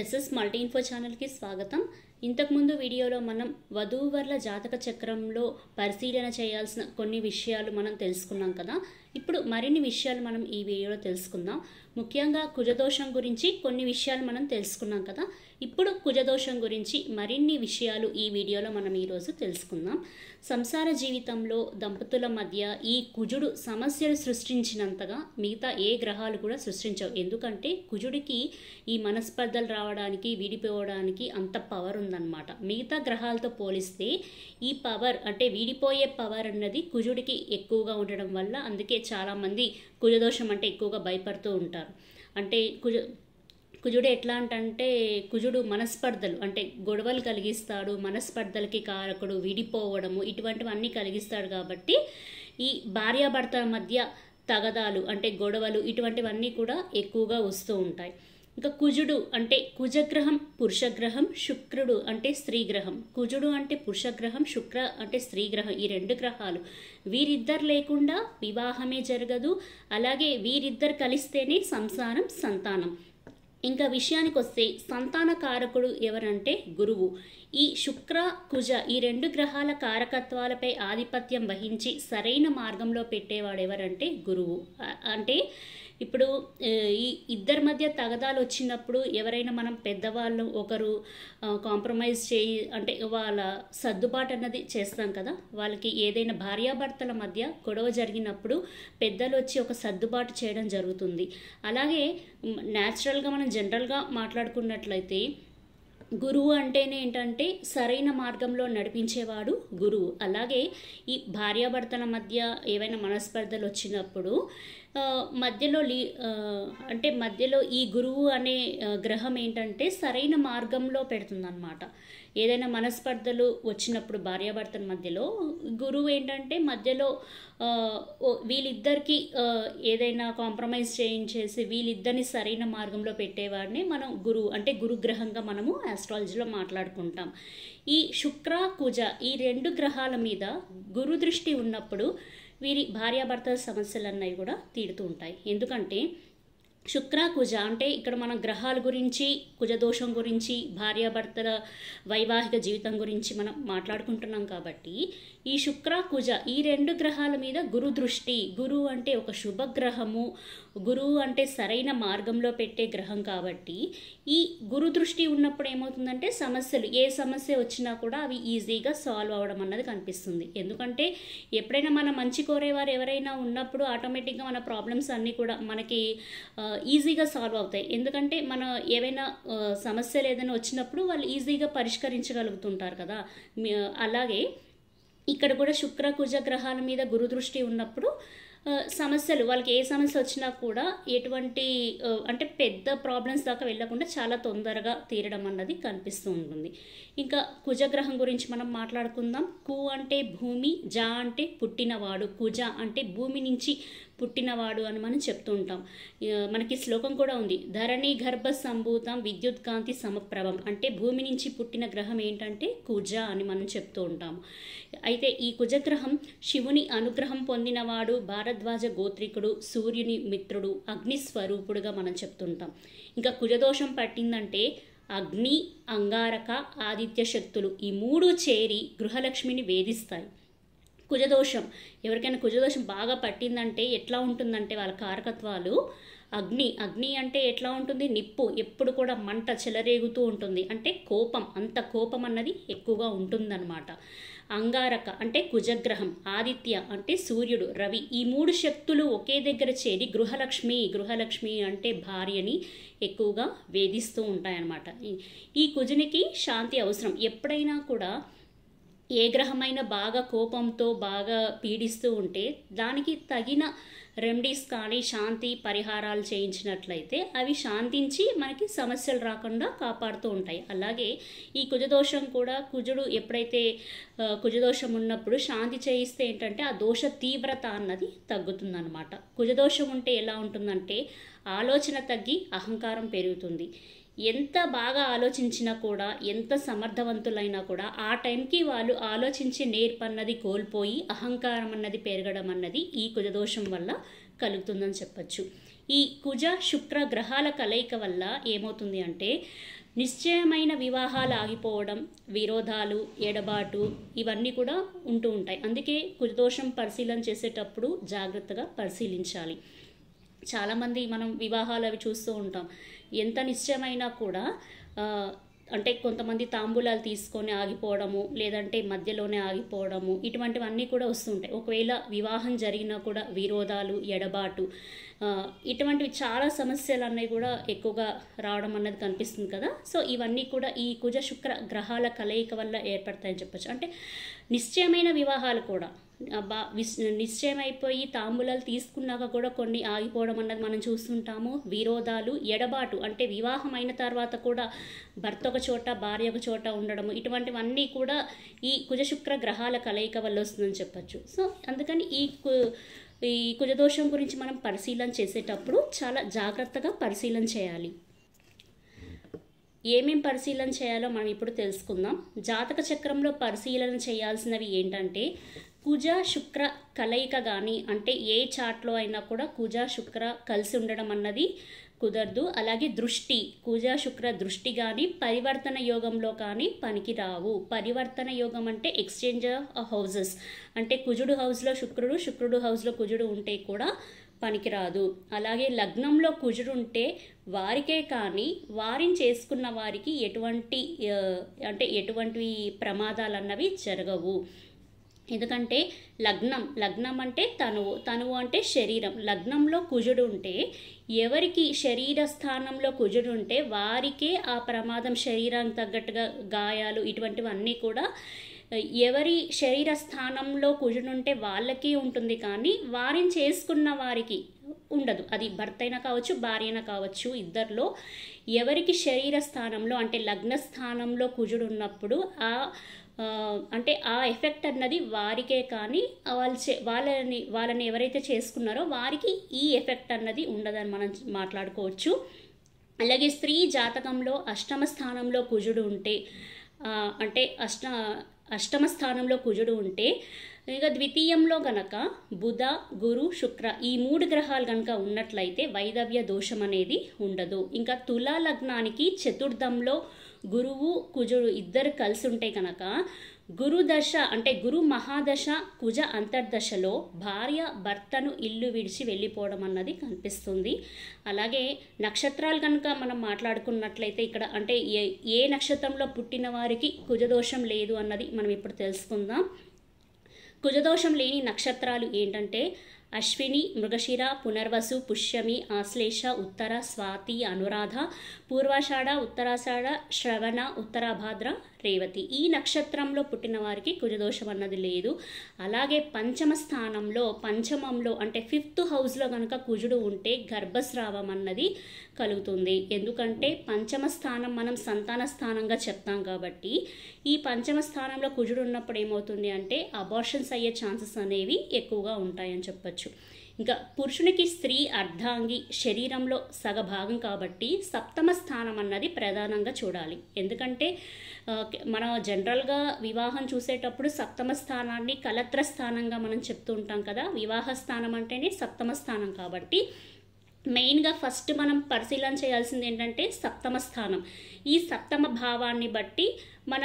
SS multi info ఛానల్కి స్వాగతం ఇంతకుముందు వీడియోలో మనం వధూవర్ల జాతక చక్రంలో పరిశీలన చేయాల్సిన కొన్ని విషయాలు మనం తెలుసుకున్నాం కదా ఇప్పుడు మరిన్ని విషయాలు మనం ఈ వీడియోలో తెలుసుకుందాం ముఖ్యంగా కుజదోషం గురించి కొన్ని విషయాలు మనం తెలుసుకున్నాం కదా ఇప్పుడు కుజదోషం గురించి మరిన్ని విషయాలు ఈ వీడియోలో మనం ఈరోజు తెలుసుకుందాం సంసార జీవితంలో దంపతుల మధ్య ఈ కుజుడు సమస్యలు సృష్టించినంతగా మిగతా ఏ గ్రహాలు కూడా సృష్టించవు ఎందుకంటే కుజుడికి ఈ మనస్పర్ధలు రావడానికి విడిపోవడానికి అంత పవర్ ఉందన్నమాట మిగతా గ్రహాలతో పోలిస్తే ఈ పవర్ అంటే విడిపోయే పవర్ అన్నది కుజుడికి ఎక్కువగా ఉండడం వల్ల అందుకే చాలామంది కుజదోషం అంటే ఎక్కువగా భయపడుతూ ఉంటారు అంటే కుజ కుజుడు ఎట్లా అంటే కుజుడు మనస్పర్ధలు అంటే గొడవలు కలిగిస్తాడు మనస్పర్ధలకి కారకుడు విడిపోవడము ఇటువంటివన్నీ కలిగిస్తాడు కాబట్టి ఈ భార్యాభర్తల మధ్య తగదాలు అంటే గొడవలు ఇటువంటివన్నీ కూడా ఎక్కువగా వస్తూ ఉంటాయి ఇంకా కుజుడు అంటే కుజగ్రహం పురుషగ్రహం శుక్రుడు అంటే స్త్రీగ్రహం కుజుడు అంటే పురుషగ్రహం శుక్ర అంటే స్త్రీగ్రహం ఈ రెండు గ్రహాలు వీరిద్దరు లేకుండా వివాహమే జరగదు అలాగే వీరిద్దరు కలిస్తేనే సంసారం సంతానం ఇంకా విషయానికి వస్తే సంతాన కారకుడు ఎవరంటే గురువు ఈ శుక్ర కుజ ఈ రెండు గ్రహాల కారకత్వాలపై ఆధిపత్యం వహించి సరైన మార్గంలో పెట్టేవాడు ఎవరంటే గురువు అంటే ఇప్పుడు ఈ ఇద్దరి మధ్య తగదాలు వచ్చినప్పుడు ఎవరైనా మనం పెద్దవాళ్ళు ఒకరు కాంప్రమైజ్ చేయి అంటే వాళ్ళ సర్దుబాటు అన్నది చేస్తాం కదా వాళ్ళకి ఏదైనా భార్యాభర్తల మధ్య గొడవ జరిగినప్పుడు పెద్దలు వచ్చి ఒక సర్దుబాటు చేయడం జరుగుతుంది అలాగే న్యాచురల్గా మనం జనరల్గా మాట్లాడుకున్నట్లయితే గురువు అంటేనే ఏంటంటే సరైన మార్గంలో నడిపించేవాడు గురువు అలాగే ఈ భార్యాభర్తల మధ్య ఏవైనా మనస్పర్ధలు వచ్చినప్పుడు మధ్యలో లీ అంటే మధ్యలో ఈ గురువు అనే గ్రహం ఏంటంటే సరైన మార్గంలో పెడుతుందన్నమాట ఏదైనా మనస్పర్ధలు వచ్చినప్పుడు భార్యాభర్తల మధ్యలో గురువు ఏంటంటే మధ్యలో వీళ్ళిద్దరికీ ఏదైనా కాంప్రమైజ్ చేయించేసి వీళ్ళిద్దరిని సరైన మార్గంలో పెట్టేవాడిని మనం గురువు అంటే గురుగ్రహంగా మనము ఆస్ట్రాలజీలో మాట్లాడుకుంటాం ఈ శుక్ర కుజ ఈ రెండు గ్రహాల మీద గురు దృష్టి ఉన్నప్పుడు వీరి భార్యాభర్తల సమస్యలు అన్నవి కూడా తీరుతూ ఉంటాయి ఎందుకంటే శుక్ర కుజ అంటే ఇక్కడ మనం గ్రహాల గురించి కుజదోషం గురించి భార్యాభర్తల వైవాహిక జీవితం గురించి మనం మాట్లాడుకుంటున్నాం కాబట్టి ఈ శుక్ర కుజ ఈ రెండు గ్రహాల మీద గురు దృష్టి గురువు అంటే ఒక శుభగ్రహము గురువు అంటే సరైన మార్గంలో పెట్టే గ్రహం కాబట్టి ఈ గురు దృష్టి ఉన్నప్పుడు ఏమవుతుందంటే సమస్యలు ఏ సమస్య వచ్చినా కూడా అవి ఈజీగా సాల్వ్ అవ్వడం అన్నది కనిపిస్తుంది ఎందుకంటే ఎప్పుడైనా మన మంచి కోరేవారు ఎవరైనా ఉన్నప్పుడు ఆటోమేటిక్గా మన ప్రాబ్లమ్స్ అన్నీ కూడా మనకి ఈజీగా సాల్వ్ అవుతాయి ఎందుకంటే మన ఏవైనా సమస్యలు ఏదైనా వచ్చినప్పుడు వాళ్ళు ఈజీగా పరిష్కరించగలుగుతుంటారు కదా అలాగే ఇక్కడ కూడా శుక్ర కుజ గ్రహాల మీద దృష్టి ఉన్నప్పుడు సమస్యలు వాళ్ళకి ఏ సమస్య వచ్చినా కూడా ఎటువంటి అంటే పెద్ద ప్రాబ్లమ్స్ దాకా వెళ్ళకుండా చాలా తొందరగా తీరడం అన్నది కనిపిస్తూ ఉంటుంది ఇంకా కుజగ్రహం గురించి మనం మాట్లాడుకుందాం కు అంటే భూమి జా అంటే పుట్టినవాడు కుజ అంటే భూమి నుంచి పుట్టినవాడు అని మనం చెప్తూ ఉంటాం మనకి శ్లోకం కూడా ఉంది ధరణి గర్భ సంభూతం విద్యుత్ కాంతి సమప్రభం అంటే భూమి నుంచి పుట్టిన గ్రహం ఏంటంటే కుజ అని మనం చెప్తూ ఉంటాము అయితే ఈ కుజగ్రహం శివుని అనుగ్రహం పొందినవాడు భారద్వాజ గోత్రికుడు సూర్యుని మిత్రుడు అగ్ని స్వరూపుడుగా మనం చెప్తుంటాం ఇంకా కుజదోషం పట్టిందంటే అగ్ని అంగారక ఆదిత్య శక్తులు ఈ మూడు చేరి గృహలక్ష్మిని వేధిస్తాయి కుజదోషం ఎవరికైనా కుజదోషం బాగా పట్టిందంటే ఎట్లా ఉంటుందంటే వాళ్ళ కారకత్వాలు అగ్ని అగ్ని అంటే ఎట్లా ఉంటుంది నిప్పు ఎప్పుడు కూడా మంట చెలరేగుతూ ఉంటుంది అంటే కోపం అంత కోపం అన్నది ఎక్కువగా ఉంటుందన్నమాట అంగారక అంటే కుజగ్రహం ఆదిత్య అంటే సూర్యుడు రవి ఈ మూడు శక్తులు ఒకే దగ్గర చేరి గృహలక్ష్మి గృహలక్ష్మి అంటే భార్యని ఎక్కువగా వేధిస్తూ ఉంటాయన్నమాట ఈ కుజునికి శాంతి అవసరం ఎప్పుడైనా కూడా ఏ గ్రహమైన బాగా కోపంతో బాగా పీడిస్తూ ఉంటే దానికి తగిన రెమెడీస్ కానీ శాంతి పరిహారాలు చేయించినట్లయితే అవి శాంతించి మనకి సమస్యలు రాకుండా కాపాడుతూ ఉంటాయి అలాగే ఈ కుజదోషం కూడా కుజుడు ఎప్పుడైతే కుజదోషం ఉన్నప్పుడు శాంతి చేయిస్తే ఏంటంటే ఆ దోష తీవ్రత అన్నది తగ్గుతుందన్నమాట కుజదోషం ఉంటే ఎలా ఉంటుందంటే ఆలోచన తగ్గి అహంకారం పెరుగుతుంది ఎంత బాగా ఆలోచించినా కూడా ఎంత సమర్థవంతులైనా కూడా ఆ టైంకి వాళ్ళు ఆలోచించే నేర్పన్నది కోల్పోయి అహంకారం అన్నది పెరగడం అన్నది ఈ కుజదోషం వల్ల కలుగుతుందని చెప్పచ్చు ఈ కుజ శుక్ర గ్రహాల కలయిక వల్ల ఏమవుతుంది అంటే నిశ్చయమైన వివాహాలు ఆగిపోవడం విరోధాలు ఎడబాటు ఇవన్నీ కూడా ఉంటూ ఉంటాయి అందుకే కుజదోషం పరిశీలన చేసేటప్పుడు జాగ్రత్తగా పరిశీలించాలి చాలామంది మనం వివాహాలు అవి చూస్తూ ఉంటాం ఎంత నిశ్చయమైనా కూడా అంటే కొంతమంది తాంబూలాలు తీసుకొని ఆగిపోవడము లేదంటే మధ్యలోనే ఆగిపోవడము ఇటువంటివన్నీ కూడా వస్తుంటాయి ఒకవేళ వివాహం జరిగినా కూడా విరోధాలు ఎడబాటు ఇటువంటివి చాలా సమస్యలు అన్నీ కూడా ఎక్కువగా రావడం అన్నది కనిపిస్తుంది కదా సో ఇవన్నీ కూడా ఈ కుజ శుక్ర గ్రహాల కలయిక వల్ల ఏర్పడతాయని చెప్పచ్చు అంటే నిశ్చయమైన వివాహాలు కూడా బా విశ్ నిశ్చయమైపోయి తాంబూలాలు తీసుకున్నాక కూడా కొన్ని ఆగిపోవడం అన్నది మనం చూస్తుంటాము విరోధాలు ఎడబాటు అంటే వివాహం అయిన తర్వాత కూడా భర్త ఒక చోట భార్య ఒక చోట ఉండడం ఇటువంటివన్నీ కూడా ఈ కుజశుక్ర గ్రహాల కలయిక వల్ల వస్తుందని చెప్పచ్చు సో అందుకని ఈ ఈ కుజదోషం గురించి మనం పరిశీలన చేసేటప్పుడు చాలా జాగ్రత్తగా పరిశీలన చేయాలి ఏమేం పరిశీలన చేయాలో మనం ఇప్పుడు తెలుసుకుందాం జాతక చక్రంలో పరిశీలన చేయాల్సినవి ఏంటంటే కుజ శుక్ర కలయిక కానీ అంటే ఏ చాట్లో అయినా కూడా కుజ శుక్ర కలిసి ఉండడం అన్నది కుదరదు అలాగే దృష్టి కుజ శుక్ర దృష్టి కానీ పరివర్తన యోగంలో కానీ పనికి రావు పరివర్తన యోగం అంటే ఎక్స్చేంజ్ హౌజెస్ అంటే కుజుడు హౌస్లో శుక్రుడు శుక్రుడు హౌస్లో కుజుడు ఉంటే కూడా పనికిరాదు అలాగే లగ్నంలో కుజుడు ఉంటే వారికే కానీ వారిని చేసుకున్న వారికి ఎటువంటి అంటే ఎటువంటి ప్రమాదాలు అన్నవి జరగవు ఎందుకంటే లగ్నం లగ్నం అంటే తనువు తనువు అంటే శరీరం లగ్నంలో కుజుడు ఉంటే ఎవరికి శరీర స్థానంలో కుజుడు ఉంటే వారికే ఆ ప్రమాదం శరీరానికి తగ్గట్టుగా గాయాలు ఇటువంటివన్నీ కూడా ఎవరి శరీర స్థానంలో కుజుడుంటే వాళ్ళకి ఉంటుంది కానీ వారిని చేసుకున్న వారికి ఉండదు అది భర్త అయినా కావచ్చు భార్య అయినా కావచ్చు ఇద్దరిలో ఎవరికి శరీర స్థానంలో అంటే లగ్న స్థానంలో కుజుడు ఉన్నప్పుడు ఆ అంటే ఆ ఎఫెక్ట్ అన్నది వారికే కానీ వాళ్ళు చే వాళ్ళని వాళ్ళని ఎవరైతే చేసుకున్నారో వారికి ఈ ఎఫెక్ట్ అన్నది ఉండదని మనం మాట్లాడుకోవచ్చు అలాగే స్త్రీ జాతకంలో అష్టమ స్థానంలో కుజుడు ఉంటే అంటే అష్ట అష్టమ స్థానంలో కుజుడు ఉంటే ఇక ద్వితీయంలో గనక బుధ గురు శుక్ర ఈ మూడు గ్రహాలు కనుక ఉన్నట్లయితే వైదవ్య దోషం అనేది ఉండదు ఇంకా తులా లగ్నానికి చతుర్థంలో గురువు కుజుడు ఇద్దరు కలిసి ఉంటే కనుక గురుదశ అంటే గురు మహాదశ కుజ అంతర్దశలో భార్య భర్తను ఇల్లు విడిచి వెళ్ళిపోవడం అన్నది కనిపిస్తుంది అలాగే నక్షత్రాలు కనుక మనం మాట్లాడుకున్నట్లయితే ఇక్కడ అంటే ఏ ఏ నక్షత్రంలో పుట్టిన వారికి కుజదోషం లేదు అన్నది మనం ఇప్పుడు తెలుసుకుందాం కుజదోషం లేని నక్షత్రాలు ఏంటంటే అశ్విని మృగశిర పునర్వసు పుష్యమి ఆశ్లేష ఉత్తర స్వాతి అనురాధ పూర్వాషాఢ ఉత్తరాషాఢ శ్రవణ ఉత్తరాభాద్ర రేవతి ఈ నక్షత్రంలో పుట్టిన వారికి కుజదోషం అన్నది లేదు అలాగే పంచమ స్థానంలో పంచమంలో అంటే ఫిఫ్త్ హౌస్లో కనుక కుజుడు ఉంటే గర్భస్రావం అన్నది కలుగుతుంది ఎందుకంటే పంచమ స్థానం మనం సంతాన స్థానంగా చెప్తాం కాబట్టి ఈ పంచమ స్థానంలో కుజుడు ఉన్నప్పుడు ఏమవుతుంది అంటే అబార్షన్స్ అయ్యే ఛాన్సెస్ అనేవి ఎక్కువగా ఉంటాయని చెప్పచ్చు ఇంకా పురుషునికి స్త్రీ అర్ధాంగి శరీరంలో సగభాగం కాబట్టి సప్తమ స్థానం అన్నది ప్రధానంగా చూడాలి ఎందుకంటే మనం జనరల్గా వివాహం చూసేటప్పుడు సప్తమ స్థానాన్ని కలత్ర స్థానంగా మనం చెప్తూ ఉంటాం కదా వివాహ స్థానం అంటేనే సప్తమ స్థానం కాబట్టి మెయిన్గా ఫస్ట్ మనం పరిశీలన చేయాల్సింది ఏంటంటే సప్తమ స్థానం ఈ సప్తమ భావాన్ని బట్టి మన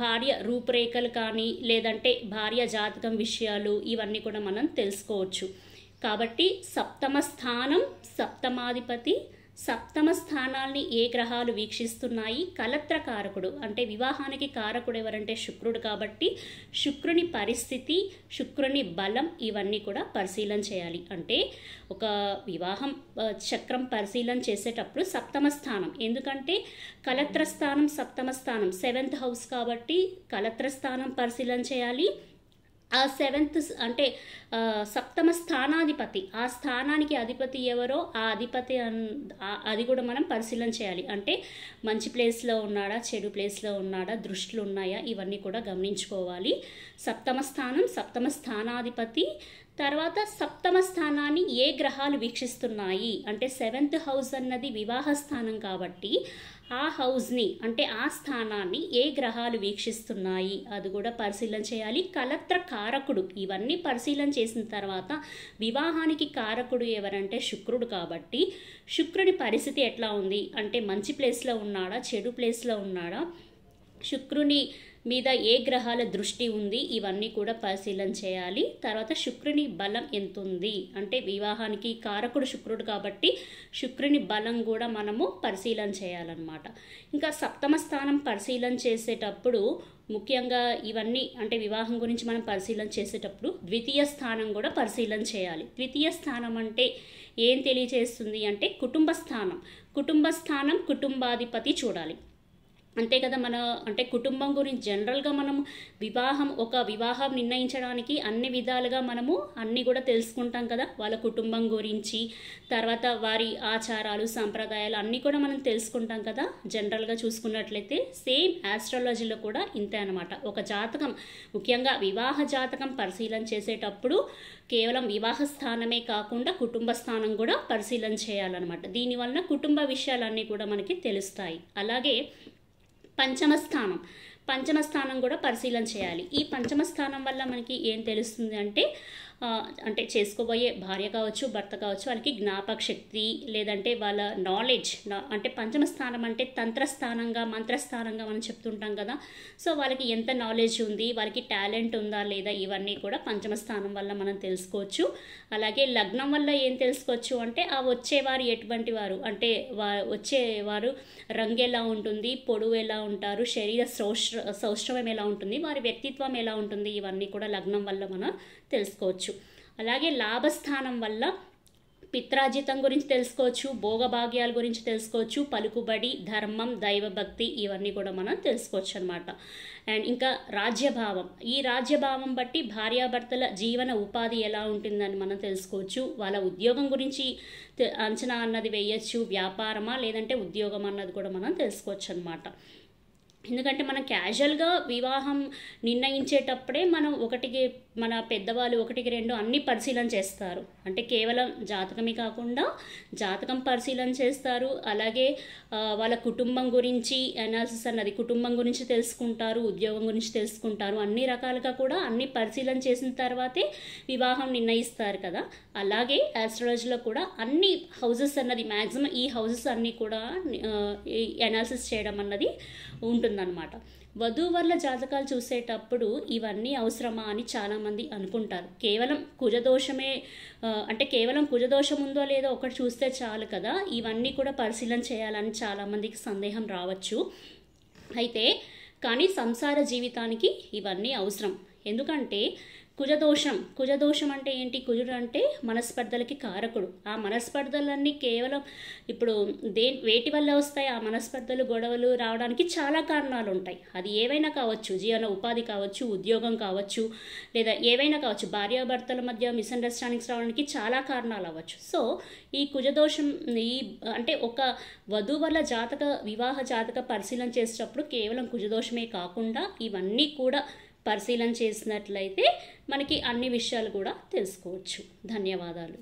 భార్య రూపురేఖలు కానీ లేదంటే భార్య జాతకం విషయాలు ఇవన్నీ కూడా మనం తెలుసుకోవచ్చు కాబట్టి సప్తమ స్థానం సప్తమాధిపతి సప్తమ స్థానాల్ని ఏ గ్రహాలు వీక్షిస్తున్నాయి కలత్ర కారకుడు అంటే వివాహానికి కారకుడు ఎవరంటే శుక్రుడు కాబట్టి శుక్రుని పరిస్థితి శుక్రుని బలం ఇవన్నీ కూడా పరిశీలన చేయాలి అంటే ఒక వివాహం చక్రం పరిశీలన చేసేటప్పుడు సప్తమ స్థానం ఎందుకంటే కలత్ర స్థానం సప్తమ స్థానం సెవెంత్ హౌస్ కాబట్టి కలత్ర స్థానం పరిశీలన చేయాలి ఆ సెవెంత్ అంటే సప్తమ స్థానాధిపతి ఆ స్థానానికి అధిపతి ఎవరో ఆ అధిపతి అది కూడా మనం పరిశీలన చేయాలి అంటే మంచి ప్లేస్లో ఉన్నాడా చెడు ప్లేస్లో ఉన్నాడా దృష్టిలు ఉన్నాయా ఇవన్నీ కూడా గమనించుకోవాలి సప్తమ స్థానం సప్తమ స్థానాధిపతి తర్వాత సప్తమ స్థానాన్ని ఏ గ్రహాలు వీక్షిస్తున్నాయి అంటే సెవెంత్ హౌస్ అన్నది వివాహ స్థానం కాబట్టి ఆ హౌస్ని అంటే ఆ స్థానాన్ని ఏ గ్రహాలు వీక్షిస్తున్నాయి అది కూడా పరిశీలన చేయాలి కలత్ర కారకుడు ఇవన్నీ పరిశీలన చేసిన తర్వాత వివాహానికి కారకుడు ఎవరంటే శుక్రుడు కాబట్టి శుక్రుడి పరిస్థితి ఎట్లా ఉంది అంటే మంచి ప్లేస్లో ఉన్నాడా చెడు ప్లేస్లో ఉన్నాడా శుక్రుని మీద ఏ గ్రహాల దృష్టి ఉంది ఇవన్నీ కూడా పరిశీలన చేయాలి తర్వాత శుక్రుని బలం ఎంత ఉంది అంటే వివాహానికి కారకుడు శుక్రుడు కాబట్టి శుక్రుని బలం కూడా మనము పరిశీలన చేయాలన్నమాట ఇంకా సప్తమ స్థానం పరిశీలన చేసేటప్పుడు ముఖ్యంగా ఇవన్నీ అంటే వివాహం గురించి మనం పరిశీలన చేసేటప్పుడు ద్వితీయ స్థానం కూడా పరిశీలన చేయాలి ద్వితీయ స్థానం అంటే ఏం తెలియజేస్తుంది అంటే కుటుంబ స్థానం కుటుంబ స్థానం కుటుంబాధిపతి చూడాలి అంతే కదా మన అంటే కుటుంబం గురించి జనరల్గా మనం వివాహం ఒక వివాహం నిర్ణయించడానికి అన్ని విధాలుగా మనము అన్నీ కూడా తెలుసుకుంటాం కదా వాళ్ళ కుటుంబం గురించి తర్వాత వారి ఆచారాలు సంప్రదాయాలు అన్నీ కూడా మనం తెలుసుకుంటాం కదా జనరల్గా చూసుకున్నట్లయితే సేమ్ ఆస్ట్రాలజీలో కూడా ఇంతే అనమాట ఒక జాతకం ముఖ్యంగా వివాహ జాతకం పరిశీలన చేసేటప్పుడు కేవలం వివాహ స్థానమే కాకుండా కుటుంబ స్థానం కూడా పరిశీలన చేయాలన్నమాట దీనివలన కుటుంబ విషయాలన్నీ కూడా మనకి తెలుస్తాయి అలాగే పంచమ స్థానం పంచమ స్థానం కూడా పరిశీలన చేయాలి ఈ పంచమ స్థానం వల్ల మనకి ఏం తెలుస్తుంది అంటే అంటే చేసుకోబోయే భార్య కావచ్చు భర్త కావచ్చు వాళ్ళకి జ్ఞాపక శక్తి లేదంటే వాళ్ళ నాలెడ్జ్ అంటే పంచమ స్థానం అంటే తంత్రస్థానంగా మంత్రస్థానంగా మనం చెప్తుంటాం కదా సో వాళ్ళకి ఎంత నాలెడ్జ్ ఉంది వాళ్ళకి టాలెంట్ ఉందా లేదా ఇవన్నీ కూడా పంచమ స్థానం వల్ల మనం తెలుసుకోవచ్చు అలాగే లగ్నం వల్ల ఏం తెలుసుకోవచ్చు అంటే ఆ వచ్చేవారు ఎటువంటి వారు అంటే వా వచ్చేవారు రంగు ఎలా ఉంటుంది పొడవు ఎలా ఉంటారు శరీర సౌష్ సౌష్ఠవం ఎలా ఉంటుంది వారి వ్యక్తిత్వం ఎలా ఉంటుంది ఇవన్నీ కూడా లగ్నం వల్ల మనం తెలుసుకోవచ్చు అలాగే లాభస్థానం వల్ల పిత్రాజితం గురించి తెలుసుకోవచ్చు భోగభాగ్యాల గురించి తెలుసుకోవచ్చు పలుకుబడి ధర్మం దైవభక్తి ఇవన్నీ కూడా మనం తెలుసుకోవచ్చు అనమాట అండ్ ఇంకా రాజ్యభావం ఈ రాజ్యభావం బట్టి భార్యాభర్తల జీవన ఉపాధి ఎలా ఉంటుందని మనం తెలుసుకోవచ్చు వాళ్ళ ఉద్యోగం గురించి అంచనా అన్నది వేయచ్చు వ్యాపారమా లేదంటే ఉద్యోగం అన్నది కూడా మనం తెలుసుకోవచ్చు అనమాట ఎందుకంటే మనం క్యాజువల్గా వివాహం నిర్ణయించేటప్పుడే మనం ఒకటికి మన పెద్దవాళ్ళు ఒకటికి రెండు అన్ని పరిశీలన చేస్తారు అంటే కేవలం జాతకమే కాకుండా జాతకం పరిశీలన చేస్తారు అలాగే వాళ్ళ కుటుంబం గురించి అనాలిసిస్ అన్నది కుటుంబం గురించి తెలుసుకుంటారు ఉద్యోగం గురించి తెలుసుకుంటారు అన్ని రకాలుగా కూడా అన్ని పరిశీలన చేసిన తర్వాతే వివాహం నిర్ణయిస్తారు కదా అలాగే ఆస్ట్రాలజీలో కూడా అన్ని హౌజెస్ అన్నది మ్యాక్సిమం ఈ హౌజెస్ అన్నీ కూడా అనాలిసిస్ చేయడం అన్నది ఉంటుందన్నమాట వధూవర్ల జాతకాలు చూసేటప్పుడు ఇవన్నీ అవసరమా అని చాలామంది అనుకుంటారు కేవలం కుజదోషమే అంటే కేవలం కుజదోషం ఉందో లేదో ఒకటి చూస్తే చాలు కదా ఇవన్నీ కూడా పరిశీలన చేయాలని చాలామందికి సందేహం రావచ్చు అయితే కానీ సంసార జీవితానికి ఇవన్నీ అవసరం ఎందుకంటే కుజదోషం కుజదోషం అంటే ఏంటి కుజుడు అంటే మనస్పర్ధలకి కారకుడు ఆ మనస్పర్ధలన్నీ కేవలం ఇప్పుడు దే వేటి వల్ల వస్తాయి ఆ మనస్పర్ధలు గొడవలు రావడానికి చాలా కారణాలు ఉంటాయి అది ఏవైనా కావచ్చు జీవన ఉపాధి కావచ్చు ఉద్యోగం కావచ్చు లేదా ఏవైనా కావచ్చు భార్యాభర్తల మధ్య మిస్అండర్స్టాండింగ్స్ రావడానికి చాలా కారణాలు అవ్వచ్చు సో ఈ కుజదోషం ఈ అంటే ఒక వల్ల జాతక వివాహ జాతక పరిశీలన చేసేటప్పుడు కేవలం కుజదోషమే కాకుండా ఇవన్నీ కూడా పరిశీలన చేసినట్లయితే మనకి అన్ని విషయాలు కూడా తెలుసుకోవచ్చు ధన్యవాదాలు